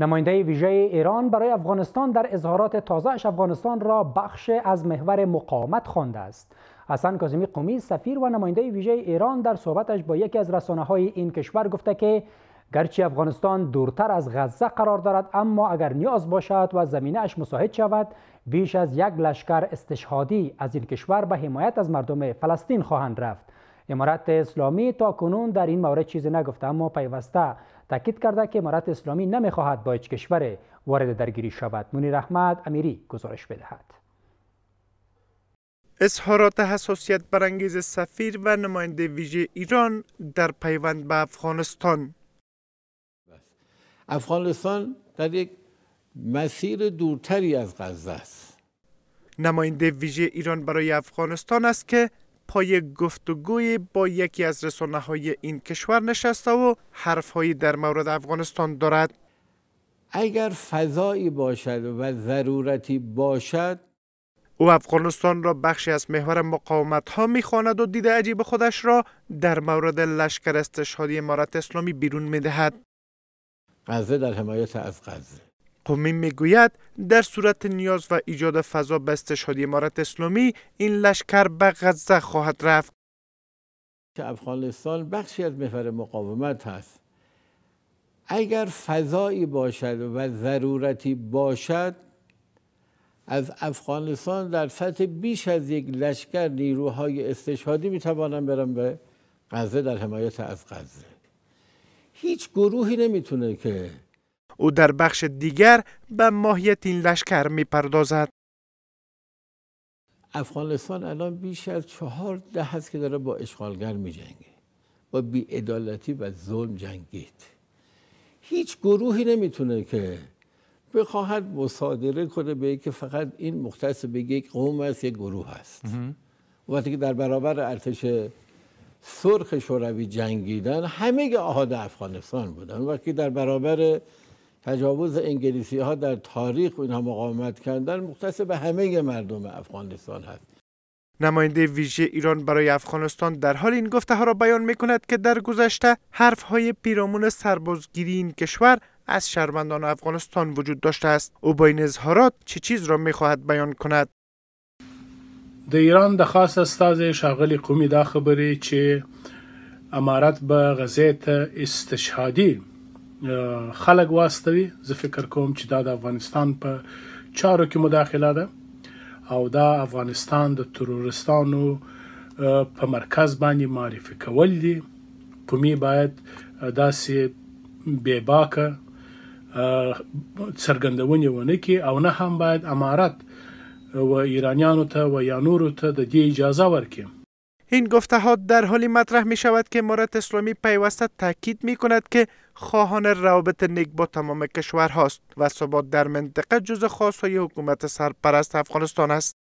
نماینده ویژه ایران برای افغانستان در اظهارات تازهش افغانستان را بخش از محور مقاومت خوانده است. حسن کاظمی قومی سفیر و نماینده ویژه ایران در صحبتش با یکی از رسانه های این کشور گفته که گرچه افغانستان دورتر از غزه قرار دارد اما اگر نیاز باشد و زمینه اش مساعد شود بیش از یک لشکر استشهادی از این کشور به حمایت از مردم فلسطین خواهند رفت امارت اسلامی تا کنون در این مورد چیزی نگفته اما پیوسته تاکید کرده که امارت اسلامی نمیخواهد با هیچ کشور وارد درگیری شود منیر رحمت امیری گزارش بدهد اظهارات حساسیت برانگیز سفیر و نماینده ویژه ایران در پیوند به افغانستان افغانستان در یک مسیر دورتری از غزه است نماینده ویژه ایران برای افغانستان است که پای گفتگوی با یکی از رسانه های این کشور نشسته و حرفهایی در مورد افغانستان دارد اگر فضایی باشد و ضرورتی باشد او افغانستان را بخشی از محور مقاومت ها می و دیده عجیب خودش را در مورد لشکر استشهادی امارت اسلامی بیرون می دهد. غزه در حمایت از غزه قومی میگوید در صورت نیاز و ایجاد فضا به استشهادی امارت اسلامی این لشکر به غزه خواهد رفت که افغانستان بخشی از محور مقاومت هست اگر فضایی باشد و ضرورتی باشد از افغانستان در سطح بیش از یک لشکر نیروهای استشهادی میتوانم برم به غزه در حمایت از غزه هیچ گروهی نمیتونه که او در بخش دیگر به ماهیت این لشکر می افغانستان الان بیش از چهار ده هست که داره با اشغالگر می جنگه. با بیعدالتی و ظلم جنگید. هیچ گروهی نمیتونه که بخواهد مصادره کنه به که فقط این مختص به یک قوم است یک گروه است وقتی که در برابر ارتش سرخ شوروی جنگیدن همه آهاد افغانستان بودن وقتی در برابر تجاوز انگلیسی ها در تاریخ و اینها مقاومت کردن مختص به همه مردم افغانستان هست نماینده ویژه ایران برای افغانستان در حال این گفته ها را بیان می کند که در گذشته حرف های پیرامون سربازگیری این کشور از شهروندان افغانستان وجود داشته است او با این اظهارات چه چیز را می خواهد بیان کند د ایران د خاص تازه شغل قومی دا خبری چې امارت به غزیت استشهادی خلک واستوي زه فکر کوم چې دا د افغانستان په چارو کې مداخله ده او دا افغانستان د ترورستانو په مرکز باندې معرفي کول دي په می باید داسې بے باکه څرګندونې ونه کی او نه هم باید امارات و ایرانیانو ته و یا نورو ته د دې اجازه ورکړي این گفته ها در حالی مطرح می شود که امارت اسلامی پیوسته تاکید می کند که خواهان روابط نیک با تمام هاست و ثبات در منطقه جز خاص های حکومت سرپرست افغانستان است.